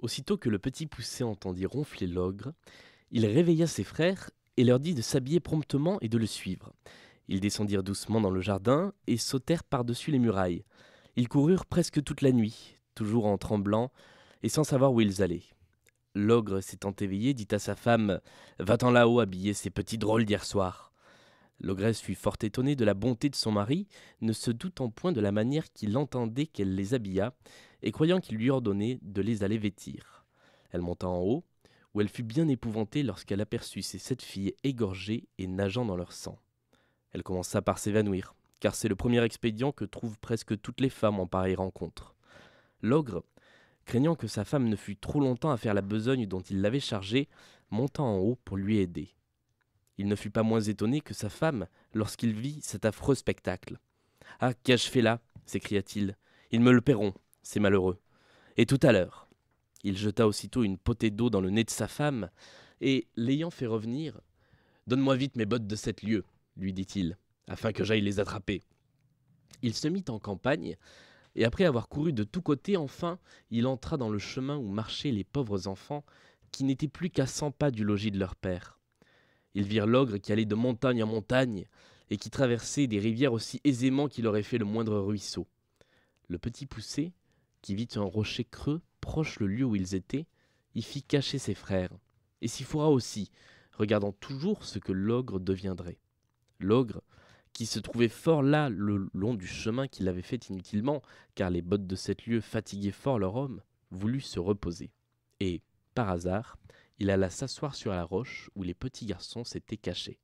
Aussitôt que le petit poussé entendit ronfler l'ogre, il réveilla ses frères et leur dit de s'habiller promptement et de le suivre. Ils descendirent doucement dans le jardin et sautèrent par-dessus les murailles. Ils coururent presque toute la nuit, toujours en tremblant et sans savoir où ils allaient. L'ogre s'étant éveillé dit à sa femme Va-t'en là-haut habiller ces petits drôles d'hier soir. L'ogresse fut fort étonnée de la bonté de son mari, ne se doutant point de la manière qu'il entendait qu'elle les habilla, et croyant qu'il lui ordonnait de les aller vêtir. Elle monta en haut, où elle fut bien épouvantée lorsqu'elle aperçut ses sept filles égorgées et nageant dans leur sang. Elle commença par s'évanouir, car c'est le premier expédient que trouvent presque toutes les femmes en pareille rencontre. L'ogre, craignant que sa femme ne fût trop longtemps à faire la besogne dont il l'avait chargée, monta en haut pour lui aider. Il ne fut pas moins étonné que sa femme lorsqu'il vit cet affreux spectacle. Ah, qu'ai-je fait là s'écria-t-il. Ils me le paieront, c'est malheureux. Et tout à l'heure. Il jeta aussitôt une potée d'eau dans le nez de sa femme, et, l'ayant fait revenir, Donne-moi vite mes bottes de sept lieu, lui dit-il, afin que j'aille les attraper. Il se mit en campagne, et après avoir couru de tous côtés, enfin, il entra dans le chemin où marchaient les pauvres enfants, qui n'étaient plus qu'à cent pas du logis de leur père. Ils virent l'ogre qui allait de montagne en montagne et qui traversait des rivières aussi aisément qu'il aurait fait le moindre ruisseau. Le petit poussé, qui vit un rocher creux proche le lieu où ils étaient, y fit cacher ses frères, et s'y fourra aussi, regardant toujours ce que l'ogre deviendrait. L'ogre, qui se trouvait fort là le long du chemin qu'il avait fait inutilement, car les bottes de cet lieu fatiguaient fort leur homme, voulut se reposer. Et, par hasard, il alla s'asseoir sur la roche où les petits garçons s'étaient cachés.